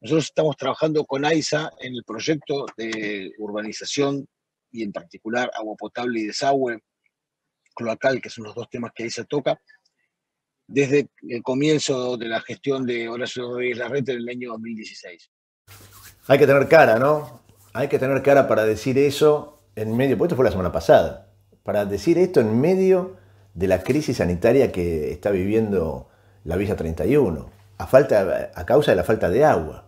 Nosotros estamos trabajando con AISA en el proyecto de urbanización y en particular agua potable y desagüe cloacal, que son los dos temas que AISA toca, desde el comienzo de la gestión de Horacio Rodríguez Larreta en el año 2016. Hay que tener cara, ¿no? Hay que tener cara para decir eso en medio, porque esto fue la semana pasada, para decir esto en medio de la crisis sanitaria que está viviendo la Villa 31, a, falta, a causa de la falta de agua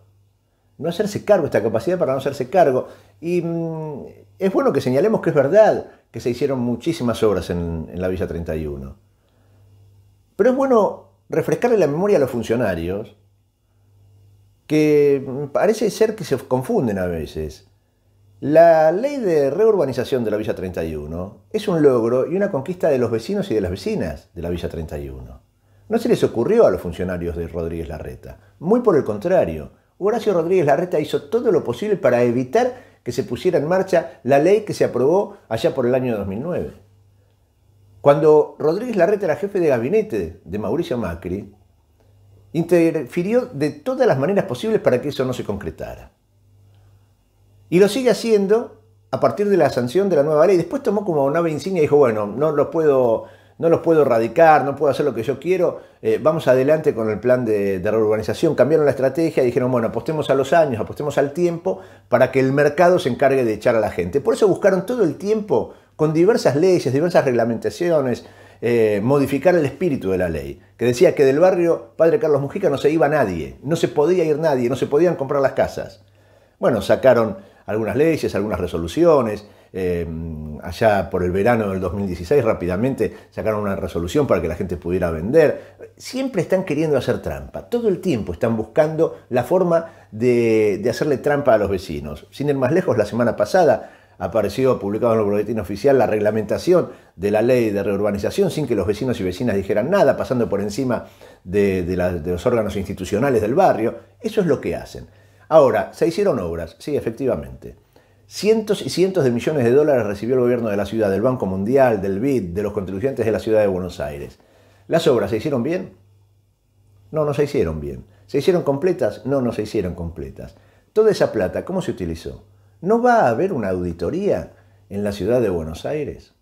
no hacerse cargo, esta capacidad para no hacerse cargo. Y mm, es bueno que señalemos que es verdad que se hicieron muchísimas obras en la Villa 31. Pero es bueno refrescarle la memoria a los funcionarios, que mm, parece ser que se confunden a veces. La ley de reurbanización de la Villa 31 es un logro y una conquista de los vecinos y de las vecinas de la Villa 31. No se les ocurrió a los funcionarios de Rodríguez Larreta, muy por el contrario. Horacio Rodríguez Larreta hizo todo lo posible para evitar que se pusiera en marcha la ley que se aprobó allá por el año 2009. Cuando Rodríguez Larreta era jefe de gabinete de Mauricio Macri, interfirió de todas las maneras posibles para que eso no se concretara. Y lo sigue haciendo a partir de la sanción de la nueva ley. Después tomó como una insignia y dijo, bueno, no lo puedo no los puedo erradicar, no puedo hacer lo que yo quiero, eh, vamos adelante con el plan de, reurbanización. Cambiaron la estrategia y dijeron, bueno, apostemos a los años, apostemos al tiempo para que el mercado se encargue de echar a la gente. Por eso buscaron todo el tiempo, con diversas leyes, diversas reglamentaciones, eh, modificar el espíritu de la ley, que decía que del barrio Padre Carlos Mujica no se iba nadie, no se podía ir nadie, no se podían comprar las casas. Bueno, sacaron algunas leyes, algunas resoluciones. Eh, allá por el verano del 2016 rápidamente sacaron una resolución para que la gente pudiera vender. Siempre están queriendo hacer trampa, todo el tiempo están buscando la forma de, hacerle trampa a los vecinos. Sin ir más lejos, la semana pasada apareció publicado en el boletín oficial la reglamentación de la ley de reurbanización sin que los vecinos y vecinas dijeran nada, pasando por encima de los órganos institucionales del barrio. Eso es lo que hacen Ahora, se hicieron obras, sí, efectivamente. Cientos y cientos de millones de dólares recibió el gobierno de la ciudad, del Banco Mundial, del BID, de los contribuyentes de la ciudad de Buenos Aires. ¿Las obras se hicieron bien? No, no se hicieron bien. ¿Se hicieron completas? No, no se hicieron completas. Toda esa plata, ¿cómo se utilizó? ¿No va a haber una auditoría en la ciudad de Buenos Aires?